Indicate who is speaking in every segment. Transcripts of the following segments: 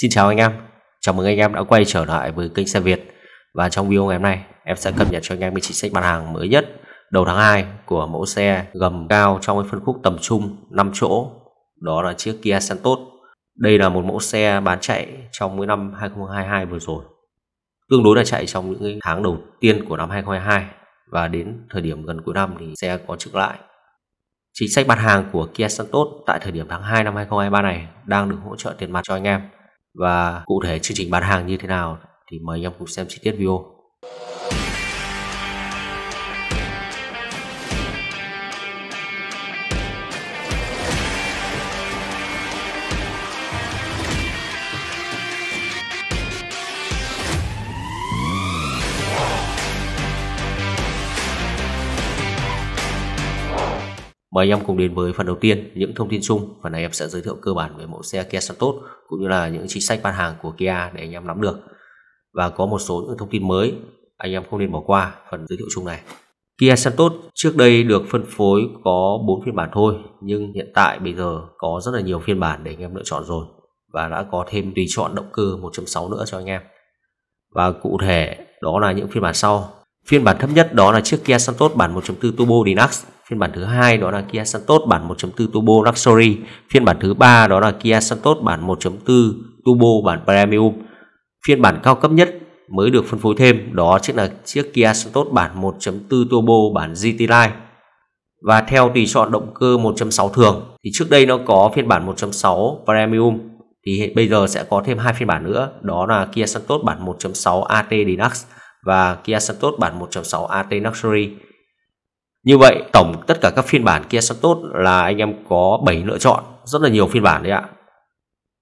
Speaker 1: Xin chào anh em, chào mừng anh em đã quay trở lại với kênh xe Việt Và trong video ngày hôm nay em sẽ cập nhật cho anh em chính sách bán hàng mới nhất đầu tháng 2 của mẫu xe gầm cao trong phân khúc tầm trung 5 chỗ Đó là chiếc Kia Santos Đây là một mẫu xe bán chạy trong mỗi năm 2022 vừa rồi Tương đối là chạy trong những tháng đầu tiên của năm 2022 Và đến thời điểm gần cuối năm thì xe có trứng lại Chính sách bán hàng của Kia Santos tại thời điểm tháng 2 năm 2023 này đang được hỗ trợ tiền mặt cho anh em và cụ thể chương trình bán hàng như thế nào thì mời anh em cùng xem chi tiết video Mời anh em cùng đến với phần đầu tiên, những thông tin chung. Phần này em sẽ giới thiệu cơ bản về mẫu xe Kia Santos cũng như là những chính sách bán hàng của Kia để anh em nắm được. Và có một số những thông tin mới anh em không nên bỏ qua phần giới thiệu chung này. Kia Santos trước đây được phân phối có 4 phiên bản thôi, nhưng hiện tại bây giờ có rất là nhiều phiên bản để anh em lựa chọn rồi và đã có thêm tùy chọn động cơ 1.6 nữa cho anh em. Và cụ thể đó là những phiên bản sau. Phiên bản thấp nhất đó là chiếc Kia Santos bản 1.4 Turbo Dynamics phiên bản thứ hai đó là Kia Santos bản 1.4 Turbo Luxury, phiên bản thứ ba đó là Kia Santos bản 1.4 Turbo bản Premium. Phiên bản cao cấp nhất mới được phân phối thêm đó chính là chiếc Kia Santos bản 1.4 Turbo bản GT Line. Và theo tùy chọn động cơ 1.6 thường thì trước đây nó có phiên bản 1.6 Premium thì bây giờ sẽ có thêm hai phiên bản nữa đó là Kia Santos bản 1.6 AT Deluxe và Kia Santos bản 1.6 AT Luxury như vậy tổng tất cả các phiên bản Kia tốt là anh em có 7 lựa chọn, rất là nhiều phiên bản đấy ạ.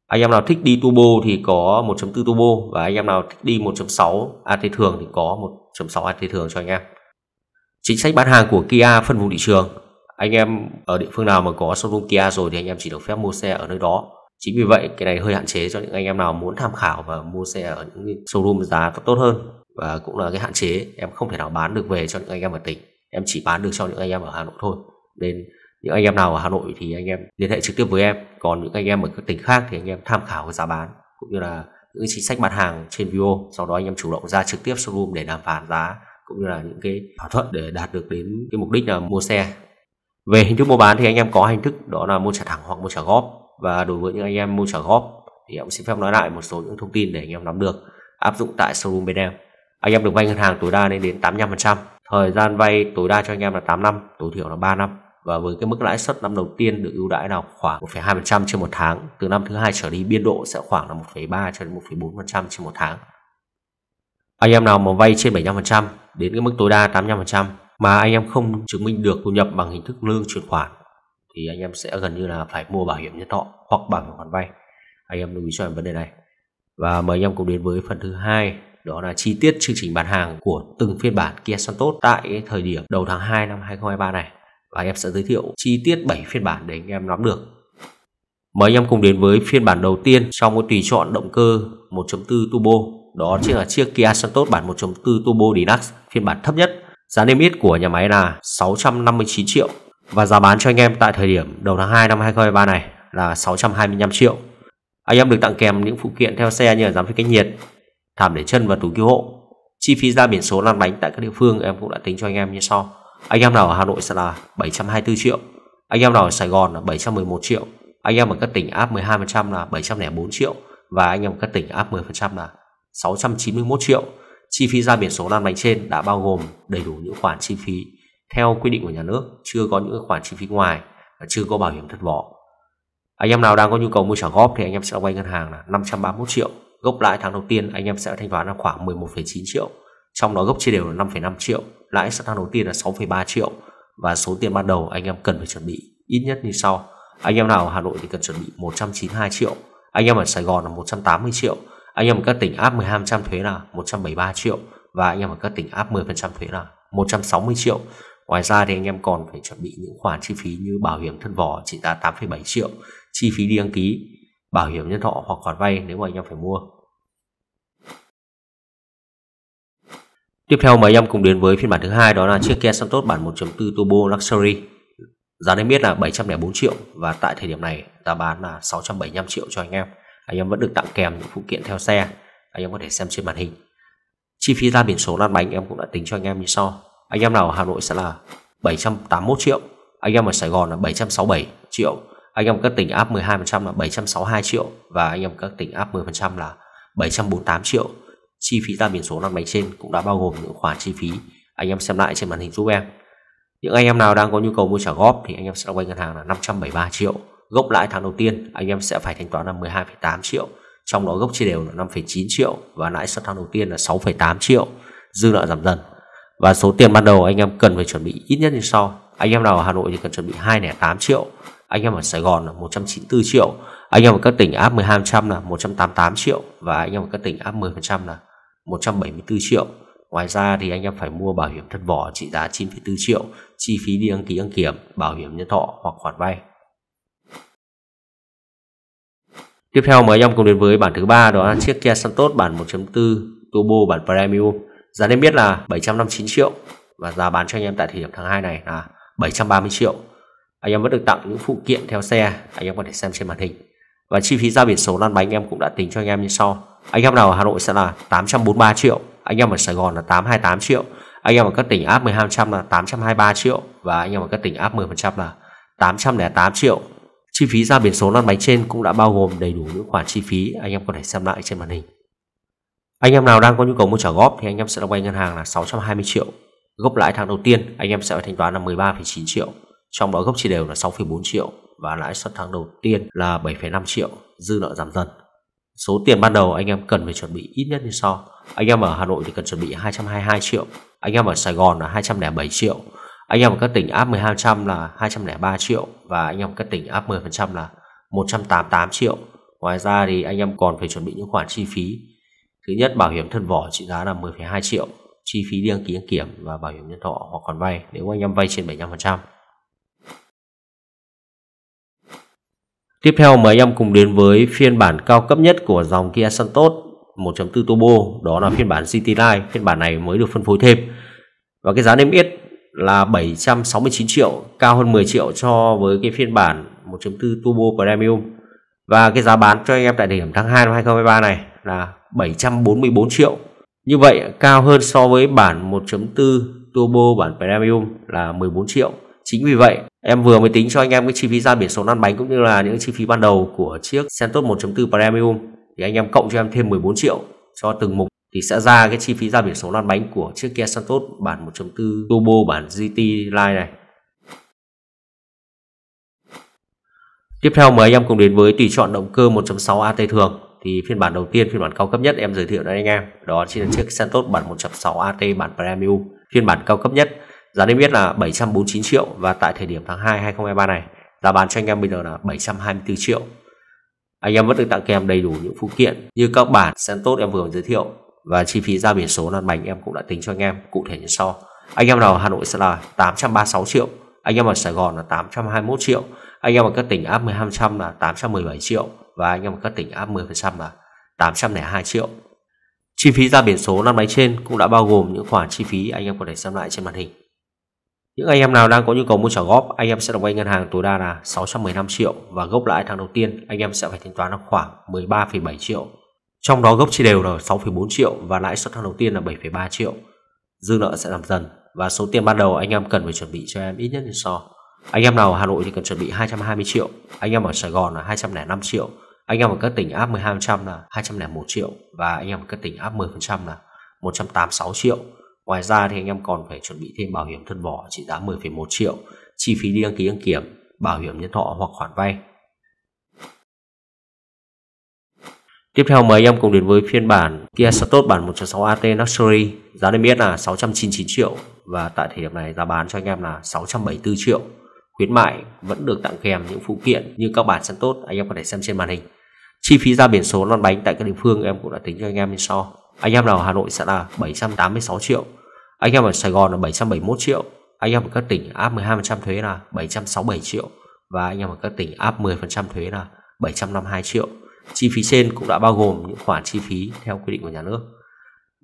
Speaker 1: Anh em nào thích đi turbo thì có 1.4 turbo và anh em nào thích đi 1.6 AT thường thì có 1.6 AT thường cho anh em. Chính sách bán hàng của Kia phân vùng thị trường. Anh em ở địa phương nào mà có showroom Kia rồi thì anh em chỉ được phép mua xe ở nơi đó. Chính vì vậy cái này hơi hạn chế cho những anh em nào muốn tham khảo và mua xe ở những showroom giá tốt hơn và cũng là cái hạn chế em không thể nào bán được về cho những anh em ở tỉnh em chỉ bán được cho những anh em ở Hà Nội thôi nên những anh em nào ở Hà Nội thì anh em liên hệ trực tiếp với em còn những anh em ở các tỉnh khác thì anh em tham khảo cái giá bán cũng như là những chính sách bán hàng trên video sau đó anh em chủ động ra trực tiếp showroom để đàm phán giá cũng như là những cái thỏa thuận để đạt được đến cái mục đích là mua xe về hình thức mua bán thì anh em có hình thức đó là mua trả thẳng hoặc mua trả góp và đối với những anh em mua trả góp thì em xin phép nói lại một số những thông tin để anh em nắm được áp dụng tại showroom bên em anh em được vay ngân hàng tối đa lên đến 85% Thời gian vay tối đa cho anh em là 8 năm, tối thiểu là 3 năm và với cái mức lãi suất năm đầu tiên được ưu đãi là khoảng 1,2% trên một tháng, từ năm thứ hai trở đi biên độ sẽ khoảng là 1,3 cho đến 1,4% trên một tháng. Anh em nào mà vay trên 75% đến cái mức tối đa 85% mà anh em không chứng minh được thu nhập bằng hình thức lương chuyển khoản thì anh em sẽ gần như là phải mua bảo hiểm nhân thọ hoặc bảo hiểm khoản vay. Anh em lưu ý cho em vấn đề này. Và mời anh em cùng đến với phần thứ hai đó là chi tiết chương trình bán hàng của từng phiên bản Kia Santos tại thời điểm đầu tháng 2 năm 2023 này và em sẽ giới thiệu chi tiết 7 phiên bản để anh em nắm được. Mời anh em cùng đến với phiên bản đầu tiên trong một tùy chọn động cơ 1.4 turbo, đó chính là chiếc Kia Santos bản 1.4 turbo Deluxe phiên bản thấp nhất. Giá niêm yết của nhà máy là 659 triệu và giá bán cho anh em tại thời điểm đầu tháng 2 năm 2023 này là 625 triệu. Anh em được tặng kèm những phụ kiện theo xe như là giám sát cách nhiệt, thảm để chân và túi cứu hộ. Chi phí ra biển số lăn bánh tại các địa phương em cũng đã tính cho anh em như sau. Anh em nào ở Hà Nội sẽ là 724 triệu, anh em nào ở Sài Gòn là 711 triệu, anh em ở các tỉnh áp 12% là 704 triệu và anh em ở các tỉnh áp 10% là 691 triệu. Chi phí ra biển số lăn bánh trên đã bao gồm đầy đủ những khoản chi phí theo quy định của nhà nước, chưa có những khoản chi phí ngoài, và chưa có bảo hiểm thất vỏ. Anh em nào đang có nhu cầu mua trả góp thì anh em sẽ vay ngân hàng là 531 triệu gốc lãi tháng đầu tiên anh em sẽ thanh toán là khoảng 11,9 triệu trong đó gốc chia đều là 5,5 triệu lãi tháng đầu tiên là 6,3 triệu và số tiền ban đầu anh em cần phải chuẩn bị ít nhất như sau anh em nào ở Hà Nội thì cần chuẩn bị 192 triệu anh em ở Sài Gòn là 180 triệu anh em ở các tỉnh áp 12% thuế là 173 triệu và anh em ở các tỉnh áp 10% thuế là 160 triệu ngoài ra thì anh em còn phải chuẩn bị những khoản chi phí như bảo hiểm thân vỏ trị giá 8,7 triệu chi phí đi đăng ký bảo hiểm nhân thọ hoặc khoản vay nếu mà anh em phải mua Tiếp theo mấy em cùng đến với phiên bản thứ hai đó là chiếc Kia Santos bản 1.4 Turbo Luxury. Giá niêm biết là 704 triệu và tại thời điểm này giá bán là 675 triệu cho anh em. Anh em vẫn được tặng kèm những phụ kiện theo xe. Anh em có thể xem trên màn hình. Chi phí ra biển số lăn bánh em cũng đã tính cho anh em như sau. Anh em nào ở Hà Nội sẽ là 781 triệu, anh em ở Sài Gòn là 767 triệu, anh em các tỉnh áp 12% là 762 triệu và anh em các tỉnh áp 10% là 748 triệu chi phí ra biển số năm bánh trên cũng đã bao gồm những khoản chi phí anh em xem lại trên màn hình giúp em những anh em nào đang có nhu cầu mua trả góp thì anh em sẽ quay ngân hàng là 573 triệu gốc lãi tháng đầu tiên anh em sẽ phải thanh toán là 12,8 triệu trong đó gốc chia đều là 5,9 triệu và lãi suất tháng đầu tiên là 6,8 triệu dư nợ giảm dần và số tiền ban đầu anh em cần phải chuẩn bị ít nhất như sau anh em nào ở Hà Nội thì cần chuẩn bị 208 triệu anh em ở Sài Gòn là 194 triệu anh em ở các tỉnh áp 12% là 188 triệu và anh em ở các tỉnh áp 10% là 174 triệu. Ngoài ra thì anh em phải mua bảo hiểm thân vỏ trị giá 9,4 triệu, chi phí đi đăng ký đăng kiểm, bảo hiểm nhân thọ hoặc khoản vay. Tiếp theo mời anh em cùng đến với bản thứ ba đó là chiếc Kia Santos bản 1.4 Turbo bản Premium. Giá nên biết là 759 triệu và giá bán cho anh em tại thời điểm tháng 2 này là 730 triệu. Anh em vẫn được tặng những phụ kiện theo xe, anh em có thể xem trên màn hình. Và chi phí ra biển số lăn bánh em cũng đã tính cho anh em như sau Anh em nào ở Hà Nội sẽ là 843 triệu Anh em ở Sài Gòn là 828 triệu Anh em ở các tỉnh áp 12% là 823 triệu Và anh em ở các tỉnh áp 10% là 808 triệu Chi phí ra biển số lăn bánh trên cũng đã bao gồm đầy đủ những khoản chi phí Anh em có thể xem lại trên màn hình Anh em nào đang có nhu cầu mua trả góp thì anh em sẽ vay ngân hàng là 620 triệu Gốc lãi tháng đầu tiên anh em sẽ phải thanh toán là 13,9 triệu Trong đó gốc chia đều là 6,4 triệu và lãi suất tháng đầu tiên là 7,5 triệu, dư nợ giảm dần. Số tiền ban đầu anh em cần phải chuẩn bị ít nhất như sau. Anh em ở Hà Nội thì cần chuẩn bị 222 triệu, anh em ở Sài Gòn là 207 triệu, anh em ở các tỉnh áp 12% là 203 triệu và anh em ở các tỉnh áp 10% là 188 triệu. Ngoài ra thì anh em còn phải chuẩn bị những khoản chi phí. Thứ nhất bảo hiểm thân vỏ trị giá là 10,2 triệu, chi phí đăng ký đăng kiểm và bảo hiểm nhân thọ hoặc còn vay nếu anh em vay trên 75%. Tiếp theo mời anh em cùng đến với phiên bản cao cấp nhất của dòng Kia Santos 1.4 Turbo, đó là phiên bản gt Line phiên bản này mới được phân phối thêm. Và cái giá niêm yết là 769 triệu, cao hơn 10 triệu cho với cái phiên bản 1.4 Turbo Premium. Và cái giá bán cho anh em tại thời điểm tháng 2 năm 2023 này là 744 triệu. Như vậy cao hơn so với bản 1.4 Turbo bản Premium là 14 triệu chính vì vậy em vừa mới tính cho anh em cái chi phí ra biển số lăn bánh cũng như là những chi phí ban đầu của chiếc Sentos 1.4 Premium thì anh em cộng cho em thêm 14 triệu cho từng mục thì sẽ ra cái chi phí ra biển số lăn bánh của chiếc Kia Santos bản 1.4 Turbo bản GT Line này Tiếp theo mời anh em cùng đến với tùy chọn động cơ 1.6 AT thường thì phiên bản đầu tiên phiên bản cao cấp nhất em giới thiệu đến anh em đó chính là chiếc Santos bản 1.6 AT bản Premium phiên bản cao cấp nhất Giá niêm yết là 749 triệu và tại thời điểm tháng 2 2023 này giá bán cho anh em bây giờ là 724 triệu. Anh em vẫn được tặng kèm đầy đủ những phụ kiện như các bản tốt em vừa giới thiệu và chi phí ra biển số lăn bánh em cũng đã tính cho anh em cụ thể như sau. Anh em nào ở Hà Nội sẽ là 836 triệu, anh em ở Sài Gòn là 821 triệu, anh em ở các tỉnh áp 1200 là 817 triệu và anh em ở các tỉnh áp 10% là 802 triệu. Chi phí ra biển số lăn bánh trên cũng đã bao gồm những khoản chi phí anh em có thể xem lại trên màn hình. Những anh em nào đang có nhu cầu mua trả góp, anh em sẽ được vay ngân hàng tối đa là 615 triệu và gốc lãi tháng đầu tiên anh em sẽ phải thanh toán là khoảng 13,7 triệu. Trong đó gốc chi đều là 6,4 triệu và lãi suất tháng đầu tiên là 7,3 triệu. Dư nợ sẽ giảm dần và số tiền ban đầu anh em cần phải chuẩn bị cho em ít nhất như so. Anh em nào ở Hà Nội thì cần chuẩn bị 220 triệu, anh em ở Sài Gòn là 205 triệu, anh em ở các tỉnh áp 12% là 201 triệu và anh em ở các tỉnh áp 10% là 186 triệu. Ngoài ra thì anh em còn phải chuẩn bị thêm bảo hiểm thân vỏ trị giá 10,1 triệu, chi phí đi đăng ký đăng kiểm, bảo hiểm nhân thọ hoặc khoản vay. Tiếp theo mời anh em cùng đến với phiên bản Kia Cetos bản 1.6 AT Luxury, giá niêm yết là 699 triệu và tại thời điểm này giá bán cho anh em là 674 triệu. Khuyến mại vẫn được tặng kèm những phụ kiện như các bản Cetos anh em có thể xem trên màn hình. Chi phí ra biển số lăn bánh tại các địa phương em cũng đã tính cho anh em bên sau. So anh em nào ở Hà Nội sẽ là 786 triệu anh em ở Sài Gòn là 771 triệu anh em ở các tỉnh áp 12% thuế là 767 triệu và anh em ở các tỉnh áp 10% thuế là 752 triệu chi phí trên cũng đã bao gồm những khoản chi phí theo quy định của nhà nước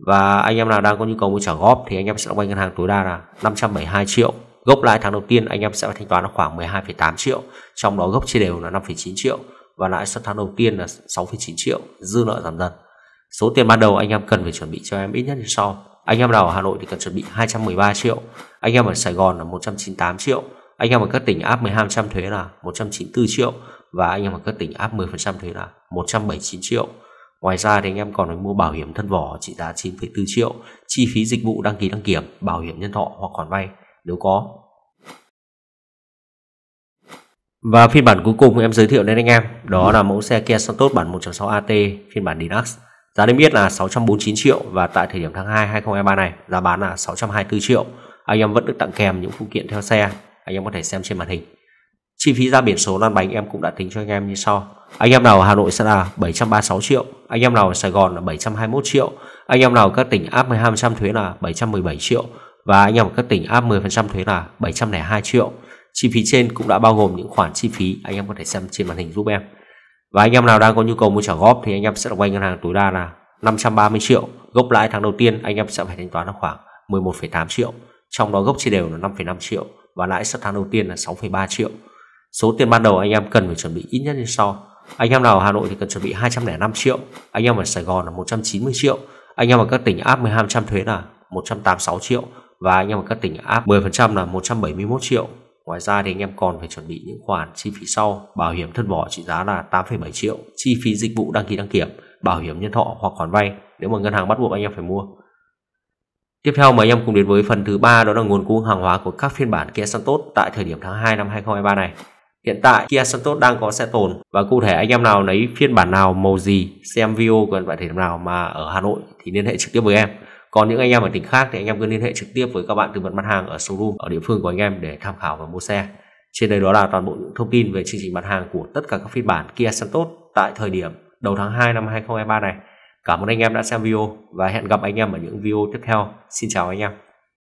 Speaker 1: và anh em nào đang có nhu cầu mua trả góp thì anh em sẽ đóng ngân hàng tối đa là 572 triệu gốc lãi tháng đầu tiên anh em sẽ phải thanh toán là khoảng 12,8 triệu trong đó gốc chia đều là 5,9 triệu và lãi suất tháng đầu tiên là 6,9 triệu dư nợ giảm dần Số tiền ban đầu anh em cần phải chuẩn bị cho em ít nhất như sau. Anh em nào ở Hà Nội thì cần chuẩn bị 213 triệu, anh em ở Sài Gòn là 198 triệu, anh em ở các tỉnh áp 12% thuế là 194 triệu và anh em ở các tỉnh áp 10% thuế là 179 triệu. Ngoài ra thì anh em còn phải mua bảo hiểm thân vỏ trị giá 9,4 triệu, chi phí dịch vụ đăng ký đăng kiểm, bảo hiểm nhân thọ hoặc khoản vay nếu có. Và phiên bản cuối cùng em giới thiệu đến anh em, đó là mẫu xe Kia Santos bản 1.6 AT phiên bản Deluxe. Giá niêm yết là 649 triệu và tại thời điểm tháng 2 2023 này giá bán là 624 triệu. Anh em vẫn được tặng kèm những phụ kiện theo xe, anh em có thể xem trên màn hình. Chi phí ra biển số lăn bánh em cũng đã tính cho anh em như sau. Anh em nào ở Hà Nội sẽ là 736 triệu, anh em nào ở Sài Gòn là 721 triệu, anh em nào ở các tỉnh áp 12% thuế là 717 triệu và anh em ở các tỉnh áp 10% thuế là 702 triệu. Chi phí trên cũng đã bao gồm những khoản chi phí anh em có thể xem trên màn hình giúp em. Và anh em nào đang có nhu cầu mua trả góp thì anh em sẽ được vay ngân hàng tối đa là 530 triệu. Gốc lãi tháng đầu tiên anh em sẽ phải thanh toán là khoảng 11,8 triệu, trong đó gốc chia đều là 5,5 triệu và lãi suất tháng đầu tiên là 6,3 triệu. Số tiền ban đầu anh em cần phải chuẩn bị ít nhất như sau. Anh em nào ở Hà Nội thì cần chuẩn bị 205 triệu, anh em ở Sài Gòn là 190 triệu, anh em ở các tỉnh áp 12% thuế là 186 triệu và anh em ở các tỉnh áp 10% là 171 triệu Ngoài ra thì anh em còn phải chuẩn bị những khoản chi phí sau, bảo hiểm thân vỏ trị giá là 8,7 triệu, chi phí dịch vụ đăng ký đăng kiểm, bảo hiểm nhân thọ hoặc khoản vay nếu mà ngân hàng bắt buộc anh em phải mua. Tiếp theo mời anh em cùng đến với phần thứ ba đó là nguồn cung hàng hóa của các phiên bản Kia Santos tại thời điểm tháng 2 năm 2023 này. Hiện tại Kia Santos đang có xe tồn và cụ thể anh em nào lấy phiên bản nào màu gì xem video gần tại thời điểm nào mà ở Hà Nội thì liên hệ trực tiếp với em còn những anh em ở tỉnh khác thì anh em cứ liên hệ trực tiếp với các bạn tư vấn mặt hàng ở showroom ở địa phương của anh em để tham khảo và mua xe trên đây đó là toàn bộ những thông tin về chương trình bán hàng của tất cả các phiên bản Kia Santos tại thời điểm đầu tháng 2 năm 2023 này. Cảm ơn anh em đã xem video và hẹn gặp anh em ở những video tiếp theo. Xin chào anh em.